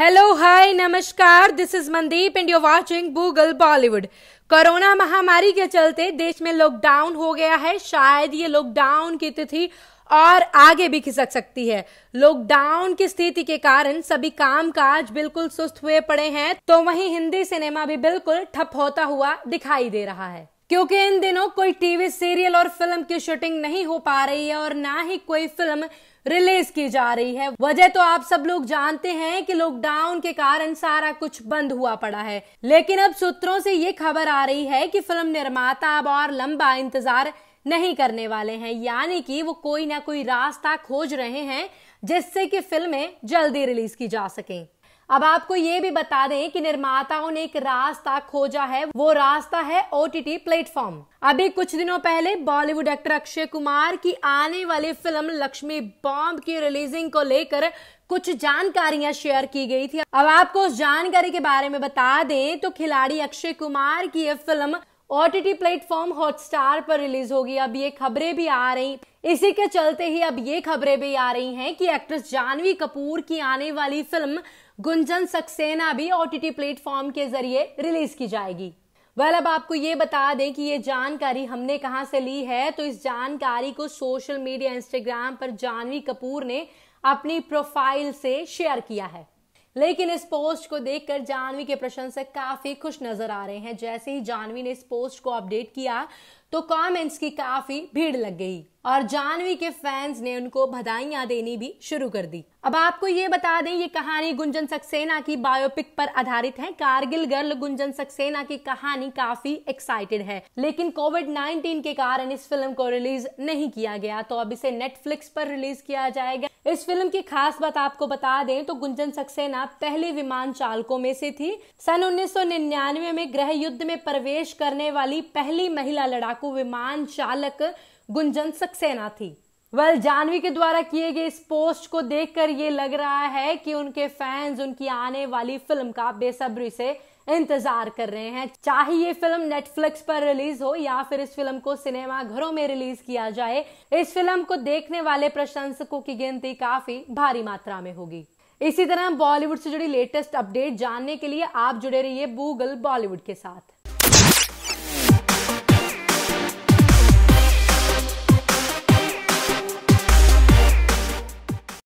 hello hi नमस्कार this is Mandeep and you watching Google Bollywood corona महामारी के चलते देश में लॉकडाउन हो गया है शायद ये लॉकडाउन की तिथि और आगे भी खिसक सकती है लॉकडाउन की स्थिति के कारण सभी काम काज बिल्कुल सुस्त हुए पड़े हैं तो वहीं हिंदी सिनेमा भी बिल्कुल ठप होता हुआ दिखाई दे रहा है क्योंकि इन दिनों कोई टीवी सीरियल और फिल्म की शूटिंग नहीं हो पा रही है और ना ही कोई फिल्म रिलीज की जा रही है वजह तो आप सब लोग जानते हैं कि लॉकडाउन के कारण सारा कुछ बंद हुआ पड़ा है लेकिन अब सूत्रों से ये खबर आ रही है कि फिल्म निर्माता अब और लंबा इंतजार नहीं करने वाले हैं यानी कि वो कोई ना कोई रास्ता खोज रहे हैं जिससे कि फिल्में जल्दी रिलीज की जा सकें अब आपको ये भी बता दें कि निर्माताओं ने एक रास्ता खोजा है वो रास्ता है ओ टी टी प्लेटफॉर्म अभी कुछ दिनों पहले बॉलीवुड एक्टर अक्षय कुमार की आने वाली फिल्म लक्ष्मी बॉम्ब की रिलीजिंग को लेकर कुछ जानकारियां शेयर की गई थी अब आपको उस जानकारी के बारे में बता दें तो खिलाड़ी अक्षय कुमार की यह film O T platform Hotstar पर रिलीज होगी अब ये खबरें भी आ रही इसी के चलते ही अब ये खबरें भी आ रही हैं कि एक्ट्रेस जानवी कपूर की आने वाली फिल्म गुंजन सक्सेना भी ओ टी प्लेटफॉर्म के जरिए रिलीज की जाएगी वेल अब आपको ये बता दें कि ये जानकारी हमने कहाँ से ली है तो इस जानकारी को सोशल मीडिया इंस्टाग्राम पर जानवी कपूर ने अपनी प्रोफाइल से शेयर किया है लेकिन इस पोस्ट को देखकर जानवी के प्रशंसक काफी खुश नजर आ रहे हैं जैसे ही जानवी ने इस पोस्ट को अपडेट किया तो कमेंट्स की काफी भीड़ लग गई और जानवी के फैंस ने उनको बधाइयां देनी भी शुरू कर दी अब आपको ये बता दें ये कहानी गुंजन सक्सेना की बायोपिक पर आधारित है कारगिल गर्ल गुंजन सक्सेना की कहानी काफी एक्साइटेड है लेकिन कोविड 19 के कारण इस फिल्म को रिलीज नहीं किया गया तो अब इसे नेटफ्लिक्स पर रिलीज किया जाएगा इस फिल्म की खास बात आपको बता दें तो गुंजन सक्सेना पहली विमान चालकों में से थी सन उन्नीस में गृह युद्ध में प्रवेश करने वाली पहली महिला लड़ाकू विमान चालक गुंजन सक्सेना थी वेल well, जानवी के द्वारा किए गए इस पोस्ट को देखकर ये लग रहा है कि उनके फैंस उनकी आने वाली फिल्म का बेसब्री से इंतजार कर रहे हैं चाहे ये फिल्म नेटफ्लिक्स पर रिलीज हो या फिर इस फिल्म को सिनेमा घरों में रिलीज किया जाए इस फिल्म को देखने वाले प्रशंसकों की गिनती काफी भारी मात्रा में होगी इसी तरह बॉलीवुड से जुड़ी लेटेस्ट अपडेट जानने के लिए आप जुड़े रहिए गूगल बॉलीवुड के साथ